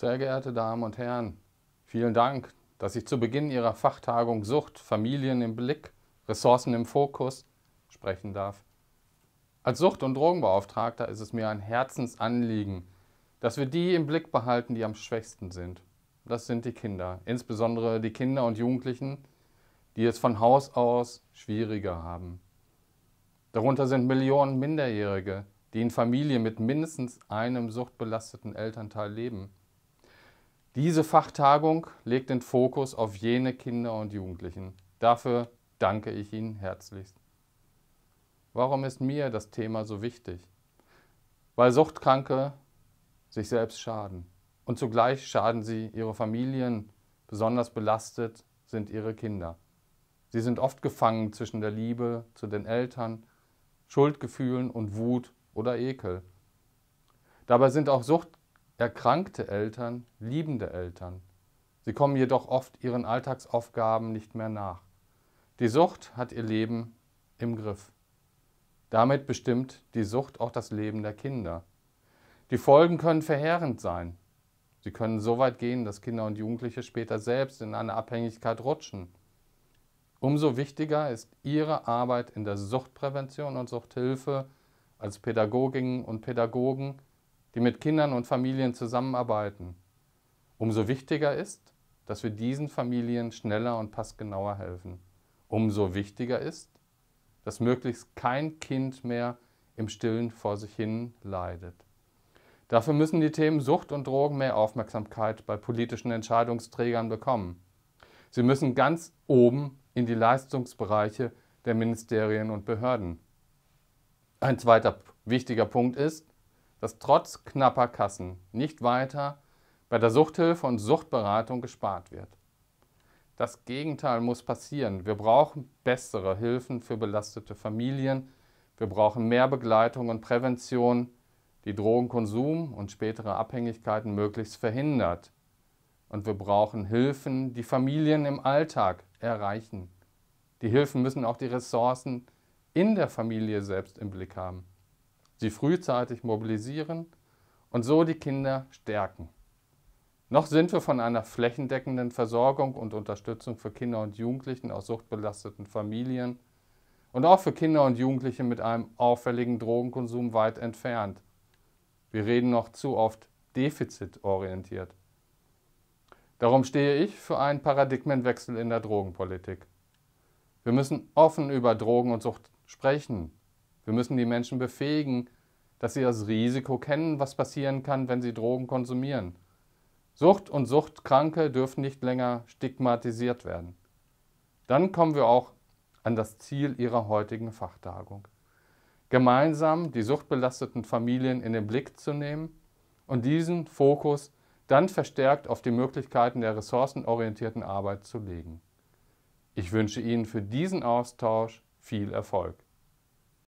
Sehr geehrte Damen und Herren, vielen Dank, dass ich zu Beginn Ihrer Fachtagung Sucht, Familien im Blick, Ressourcen im Fokus sprechen darf. Als Sucht- und Drogenbeauftragter ist es mir ein Herzensanliegen, dass wir die im Blick behalten, die am schwächsten sind. Das sind die Kinder, insbesondere die Kinder und Jugendlichen, die es von Haus aus schwieriger haben. Darunter sind Millionen Minderjährige, die in Familien mit mindestens einem suchtbelasteten Elternteil leben. Diese Fachtagung legt den Fokus auf jene Kinder und Jugendlichen. Dafür danke ich Ihnen herzlichst. Warum ist mir das Thema so wichtig? Weil Suchtkranke sich selbst schaden. Und zugleich schaden sie ihre Familien. Besonders belastet sind ihre Kinder. Sie sind oft gefangen zwischen der Liebe zu den Eltern, Schuldgefühlen und Wut oder Ekel. Dabei sind auch Suchtkranke erkrankte Eltern, liebende Eltern. Sie kommen jedoch oft ihren Alltagsaufgaben nicht mehr nach. Die Sucht hat ihr Leben im Griff. Damit bestimmt die Sucht auch das Leben der Kinder. Die Folgen können verheerend sein. Sie können so weit gehen, dass Kinder und Jugendliche später selbst in eine Abhängigkeit rutschen. Umso wichtiger ist Ihre Arbeit in der Suchtprävention und Suchthilfe als Pädagoginnen und Pädagogen die mit Kindern und Familien zusammenarbeiten. Umso wichtiger ist, dass wir diesen Familien schneller und passgenauer helfen. Umso wichtiger ist, dass möglichst kein Kind mehr im Stillen vor sich hin leidet. Dafür müssen die Themen Sucht und Drogen mehr Aufmerksamkeit bei politischen Entscheidungsträgern bekommen. Sie müssen ganz oben in die Leistungsbereiche der Ministerien und Behörden. Ein zweiter wichtiger Punkt ist, dass trotz knapper Kassen nicht weiter bei der Suchthilfe und Suchtberatung gespart wird. Das Gegenteil muss passieren. Wir brauchen bessere Hilfen für belastete Familien. Wir brauchen mehr Begleitung und Prävention, die Drogenkonsum und spätere Abhängigkeiten möglichst verhindert. Und wir brauchen Hilfen, die Familien im Alltag erreichen. Die Hilfen müssen auch die Ressourcen in der Familie selbst im Blick haben sie frühzeitig mobilisieren und so die Kinder stärken. Noch sind wir von einer flächendeckenden Versorgung und Unterstützung für Kinder und Jugendlichen aus suchtbelasteten Familien und auch für Kinder und Jugendliche mit einem auffälligen Drogenkonsum weit entfernt. Wir reden noch zu oft defizitorientiert. Darum stehe ich für einen Paradigmenwechsel in der Drogenpolitik. Wir müssen offen über Drogen und Sucht sprechen, wir müssen die Menschen befähigen, dass sie das Risiko kennen, was passieren kann, wenn sie Drogen konsumieren. Sucht und Suchtkranke dürfen nicht länger stigmatisiert werden. Dann kommen wir auch an das Ziel ihrer heutigen Fachtagung. Gemeinsam die suchtbelasteten Familien in den Blick zu nehmen und diesen Fokus dann verstärkt auf die Möglichkeiten der ressourcenorientierten Arbeit zu legen. Ich wünsche Ihnen für diesen Austausch viel Erfolg.